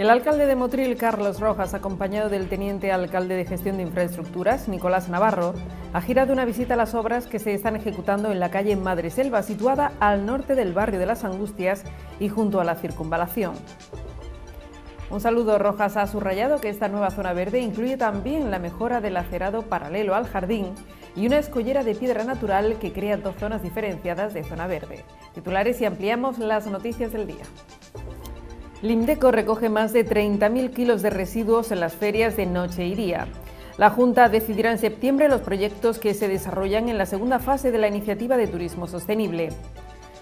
El alcalde de Motril, Carlos Rojas, acompañado del teniente alcalde de Gestión de Infraestructuras, Nicolás Navarro, ha girado una visita a las obras que se están ejecutando en la calle Madre Selva, situada al norte del barrio de las Angustias y junto a la circunvalación. Un saludo Rojas ha subrayado que esta nueva zona verde incluye también la mejora del acerado paralelo al jardín y una escollera de piedra natural que crea dos zonas diferenciadas de zona verde. Titulares y ampliamos las noticias del día. Limdeco recoge más de 30.000 kilos de residuos en las ferias de noche y día. La Junta decidirá en septiembre los proyectos que se desarrollan en la segunda fase de la iniciativa de turismo sostenible.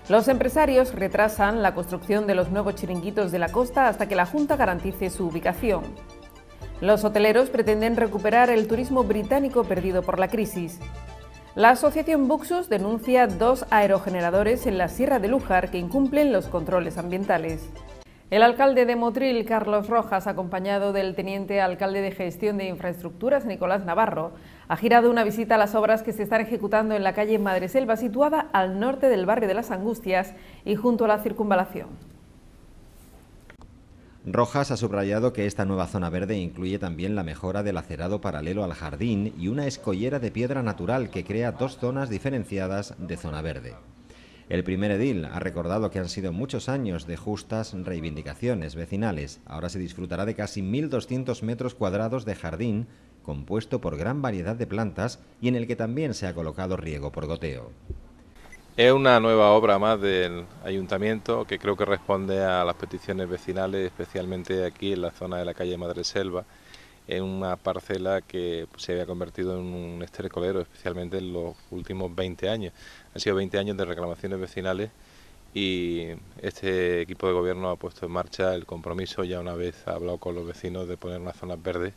Los empresarios retrasan la construcción de los nuevos chiringuitos de la costa hasta que la Junta garantice su ubicación. Los hoteleros pretenden recuperar el turismo británico perdido por la crisis. La asociación Buxus denuncia dos aerogeneradores en la Sierra de Lujar que incumplen los controles ambientales. El alcalde de Motril, Carlos Rojas, acompañado del teniente alcalde de Gestión de Infraestructuras, Nicolás Navarro, ha girado una visita a las obras que se están ejecutando en la calle Madreselva, situada al norte del barrio de Las Angustias y junto a la circunvalación. Rojas ha subrayado que esta nueva zona verde incluye también la mejora del acerado paralelo al jardín y una escollera de piedra natural que crea dos zonas diferenciadas de zona verde. El primer edil ha recordado que han sido muchos años de justas reivindicaciones vecinales. Ahora se disfrutará de casi 1.200 metros cuadrados de jardín compuesto por gran variedad de plantas y en el que también se ha colocado riego por goteo. Es una nueva obra más del ayuntamiento que creo que responde a las peticiones vecinales, especialmente aquí en la zona de la calle Madre Selva en una parcela que se había convertido en un estercolero, especialmente en los últimos 20 años. Han sido 20 años de reclamaciones vecinales y este equipo de gobierno ha puesto en marcha el compromiso, ya una vez ha hablado con los vecinos, de poner unas zonas verdes,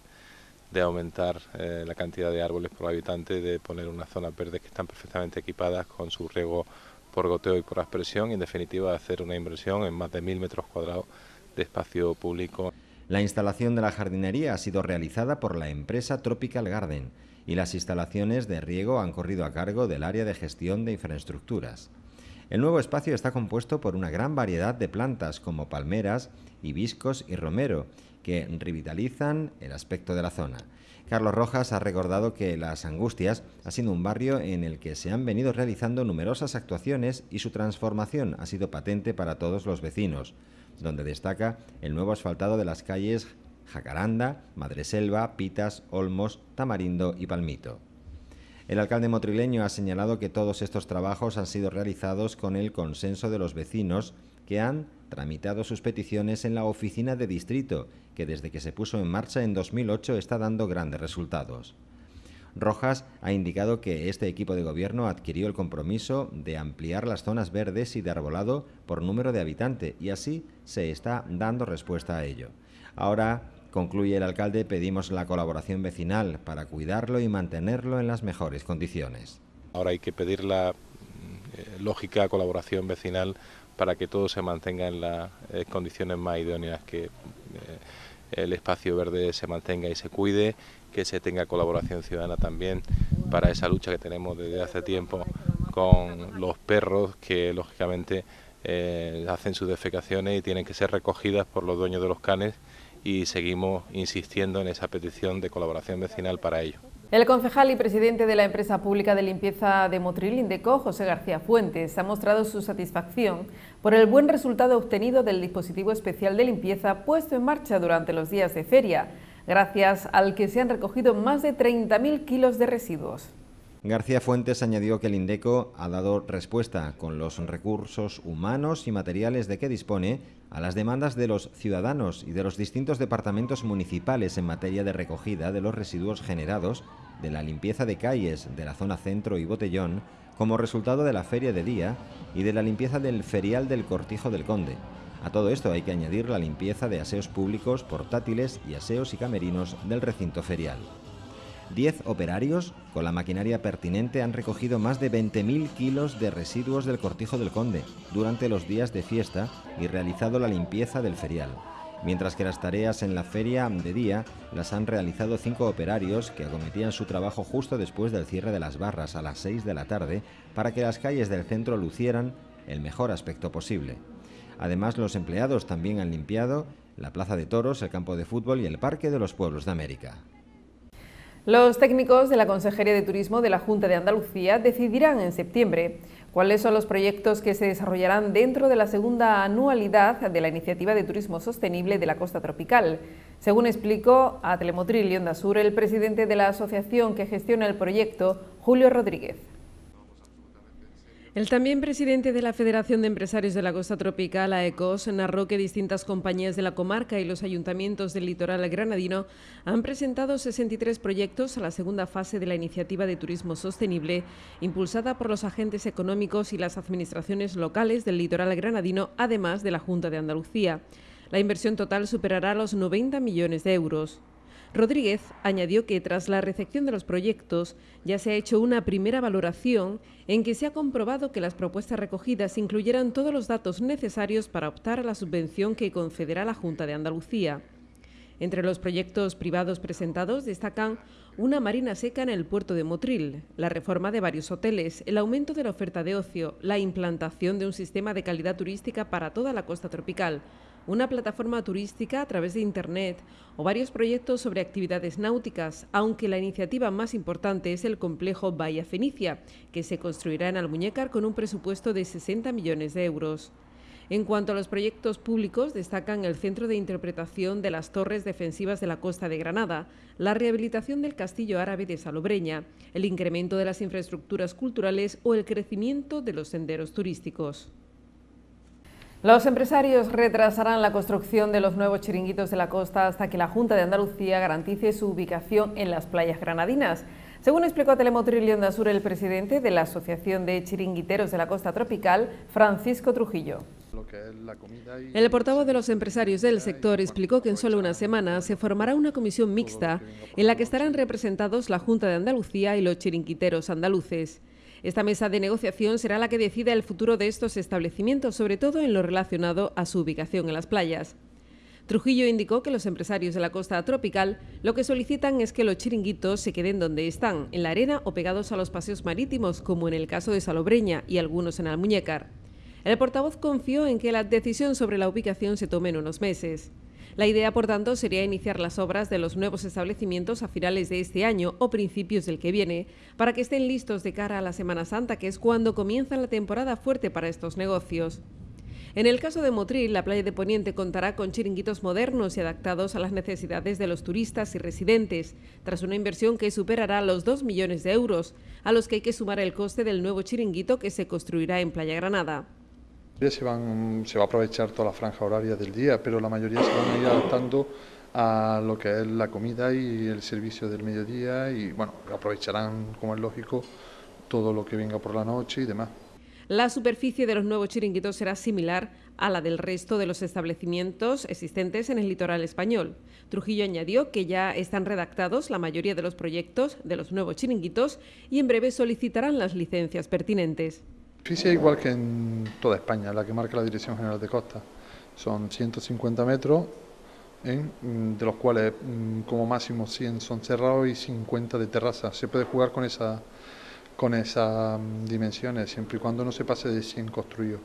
de aumentar eh, la cantidad de árboles por habitante, de poner unas zonas verdes que están perfectamente equipadas con su riego por goteo y por aspersión y en definitiva hacer una inversión en más de mil metros cuadrados de espacio público. La instalación de la jardinería ha sido realizada por la empresa Tropical Garden y las instalaciones de riego han corrido a cargo del área de gestión de infraestructuras. El nuevo espacio está compuesto por una gran variedad de plantas como palmeras, hibiscos y romero, que revitalizan el aspecto de la zona. Carlos Rojas ha recordado que Las Angustias ha sido un barrio en el que se han venido realizando numerosas actuaciones y su transformación ha sido patente para todos los vecinos, donde destaca el nuevo asfaltado de las calles Jacaranda, Madreselva, Pitas, Olmos, Tamarindo y Palmito. El alcalde motrileño ha señalado que todos estos trabajos han sido realizados con el consenso de los vecinos que han tramitado sus peticiones en la oficina de distrito, que desde que se puso en marcha en 2008 está dando grandes resultados. Rojas ha indicado que este equipo de gobierno adquirió el compromiso de ampliar las zonas verdes y de arbolado por número de habitante y así se está dando respuesta a ello. Ahora, concluye el alcalde, pedimos la colaboración vecinal para cuidarlo y mantenerlo en las mejores condiciones. Ahora hay que pedir la eh, lógica colaboración vecinal para que todo se mantenga en las eh, condiciones más idóneas, que eh, el espacio verde se mantenga y se cuide, que se tenga colaboración ciudadana también para esa lucha que tenemos desde hace tiempo con los perros que lógicamente eh, hacen sus defecaciones y tienen que ser recogidas por los dueños de los canes y seguimos insistiendo en esa petición de colaboración vecinal para ello. El concejal y presidente de la empresa pública de limpieza de Motril, Indeco, José García Fuentes, ha mostrado su satisfacción por el buen resultado obtenido del dispositivo especial de limpieza puesto en marcha durante los días de feria, gracias al que se han recogido más de 30.000 kilos de residuos. García Fuentes añadió que el INDECO ha dado respuesta con los recursos humanos y materiales de que dispone a las demandas de los ciudadanos y de los distintos departamentos municipales en materia de recogida de los residuos generados, de la limpieza de calles de la zona centro y botellón, como resultado de la feria de día y de la limpieza del ferial del Cortijo del Conde. A todo esto hay que añadir la limpieza de aseos públicos, portátiles y aseos y camerinos del recinto ferial. 10 operarios, con la maquinaria pertinente, han recogido más de 20.000 kilos de residuos del Cortijo del Conde durante los días de fiesta y realizado la limpieza del ferial. Mientras que las tareas en la feria de día las han realizado cinco operarios que acometían su trabajo justo después del cierre de las barras a las 6 de la tarde para que las calles del centro lucieran el mejor aspecto posible. Además, los empleados también han limpiado la Plaza de Toros, el campo de fútbol y el Parque de los Pueblos de América. Los técnicos de la Consejería de Turismo de la Junta de Andalucía decidirán en septiembre cuáles son los proyectos que se desarrollarán dentro de la segunda anualidad de la Iniciativa de Turismo Sostenible de la Costa Tropical. Según explicó a Telemotril y Onda el presidente de la asociación que gestiona el proyecto, Julio Rodríguez. El también presidente de la Federación de Empresarios de la Costa Tropical, AECOS, narró que distintas compañías de la comarca y los ayuntamientos del litoral granadino han presentado 63 proyectos a la segunda fase de la iniciativa de turismo sostenible, impulsada por los agentes económicos y las administraciones locales del litoral granadino, además de la Junta de Andalucía. La inversión total superará los 90 millones de euros. Rodríguez añadió que tras la recepción de los proyectos ya se ha hecho una primera valoración en que se ha comprobado que las propuestas recogidas incluyeran todos los datos necesarios para optar a la subvención que concederá la Junta de Andalucía. Entre los proyectos privados presentados destacan una marina seca en el puerto de Motril, la reforma de varios hoteles, el aumento de la oferta de ocio, la implantación de un sistema de calidad turística para toda la costa tropical, una plataforma turística a través de Internet o varios proyectos sobre actividades náuticas, aunque la iniciativa más importante es el complejo Bahía Fenicia, que se construirá en Almuñécar con un presupuesto de 60 millones de euros. En cuanto a los proyectos públicos, destacan el Centro de Interpretación de las Torres Defensivas de la Costa de Granada, la rehabilitación del Castillo Árabe de Salobreña, el incremento de las infraestructuras culturales o el crecimiento de los senderos turísticos. Los empresarios retrasarán la construcción de los nuevos chiringuitos de la costa hasta que la Junta de Andalucía garantice su ubicación en las playas granadinas. Según explicó a Telemotril de el presidente de la Asociación de Chiringuiteros de la Costa Tropical, Francisco Trujillo. El portavoz de los empresarios del sector explicó que en solo una semana se formará una comisión mixta en la que estarán representados la Junta de Andalucía y los chiringuiteros andaluces. Esta mesa de negociación será la que decida el futuro de estos establecimientos, sobre todo en lo relacionado a su ubicación en las playas. Trujillo indicó que los empresarios de la costa tropical lo que solicitan es que los chiringuitos se queden donde están, en la arena o pegados a los paseos marítimos, como en el caso de Salobreña y algunos en Almuñécar. El portavoz confió en que la decisión sobre la ubicación se tome en unos meses. La idea, por tanto, sería iniciar las obras de los nuevos establecimientos a finales de este año o principios del que viene, para que estén listos de cara a la Semana Santa, que es cuando comienza la temporada fuerte para estos negocios. En el caso de Motril, la playa de Poniente contará con chiringuitos modernos y adaptados a las necesidades de los turistas y residentes, tras una inversión que superará los 2 millones de euros, a los que hay que sumar el coste del nuevo chiringuito que se construirá en Playa Granada. Se, van, se va a aprovechar toda la franja horaria del día, pero la mayoría se van a ir adaptando a lo que es la comida y el servicio del mediodía y bueno, aprovecharán, como es lógico, todo lo que venga por la noche y demás. La superficie de los nuevos chiringuitos será similar a la del resto de los establecimientos existentes en el litoral español. Trujillo añadió que ya están redactados la mayoría de los proyectos de los nuevos chiringuitos y en breve solicitarán las licencias pertinentes. Fisia igual que en toda España, la que marca la Dirección General de Costas. Son 150 metros, ¿eh? mm, de los cuales mm, como máximo 100 son cerrados y 50 de terraza. Se puede jugar con con esas mm, dimensiones, siempre y cuando no se pase de 100 construidos.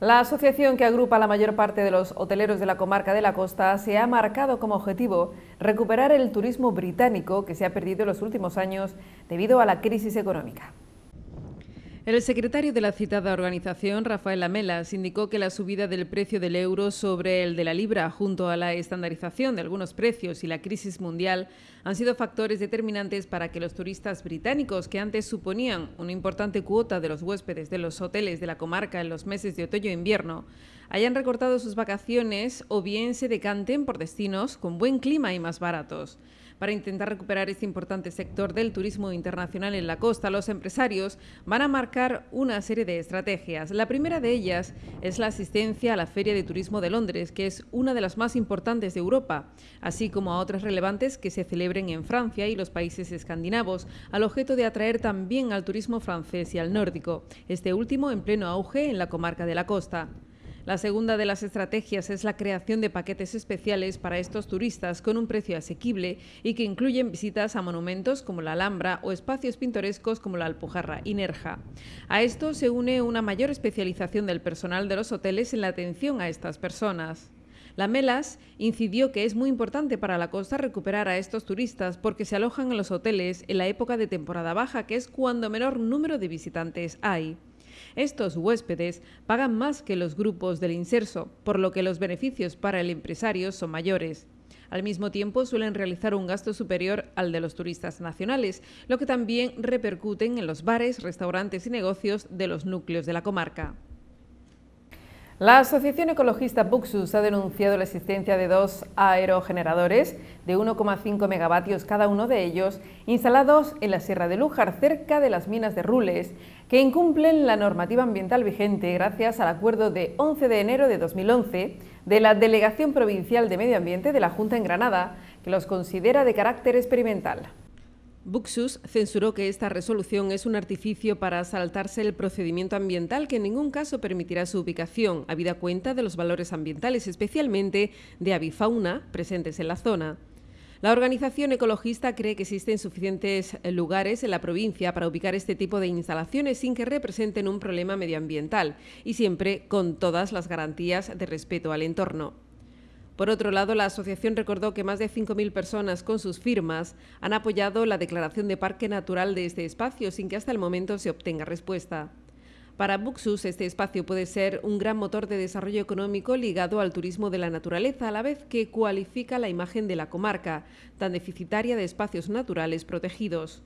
La asociación que agrupa la mayor parte de los hoteleros de la comarca de la costa se ha marcado como objetivo recuperar el turismo británico que se ha perdido en los últimos años debido a la crisis económica. El secretario de la citada organización, Rafael Lamelas, indicó que la subida del precio del euro sobre el de la libra, junto a la estandarización de algunos precios y la crisis mundial, han sido factores determinantes para que los turistas británicos, que antes suponían una importante cuota de los huéspedes de los hoteles de la comarca en los meses de otoño e invierno, hayan recortado sus vacaciones o bien se decanten por destinos con buen clima y más baratos para intentar recuperar este importante sector del turismo internacional en la costa, los empresarios van a marcar una serie de estrategias. La primera de ellas es la asistencia a la Feria de Turismo de Londres, que es una de las más importantes de Europa, así como a otras relevantes que se celebren en Francia y los países escandinavos, al objeto de atraer también al turismo francés y al nórdico, este último en pleno auge en la comarca de la costa. La segunda de las estrategias es la creación de paquetes especiales para estos turistas con un precio asequible y que incluyen visitas a monumentos como la Alhambra o espacios pintorescos como la Alpujarra y Nerja. A esto se une una mayor especialización del personal de los hoteles en la atención a estas personas. La MELAS incidió que es muy importante para la costa recuperar a estos turistas porque se alojan en los hoteles en la época de temporada baja, que es cuando menor número de visitantes hay. Estos huéspedes pagan más que los grupos del inserso, por lo que los beneficios para el empresario son mayores. Al mismo tiempo, suelen realizar un gasto superior al de los turistas nacionales, lo que también repercute en los bares, restaurantes y negocios de los núcleos de la comarca. La Asociación Ecologista Buxus ha denunciado la existencia de dos aerogeneradores de 1,5 megavatios cada uno de ellos, instalados en la Sierra de Lújar, cerca de las minas de Rules, que incumplen la normativa ambiental vigente gracias al acuerdo de 11 de enero de 2011 de la Delegación Provincial de Medio Ambiente de la Junta en Granada, que los considera de carácter experimental. Buxus censuró que esta resolución es un artificio para saltarse el procedimiento ambiental que en ningún caso permitirá su ubicación, habida cuenta de los valores ambientales, especialmente de avifauna presentes en la zona. La organización ecologista cree que existen suficientes lugares en la provincia para ubicar este tipo de instalaciones sin que representen un problema medioambiental y siempre con todas las garantías de respeto al entorno. Por otro lado, la asociación recordó que más de 5.000 personas con sus firmas han apoyado la declaración de parque natural de este espacio sin que hasta el momento se obtenga respuesta. Para Buxus, este espacio puede ser un gran motor de desarrollo económico ligado al turismo de la naturaleza, a la vez que cualifica la imagen de la comarca, tan deficitaria de espacios naturales protegidos.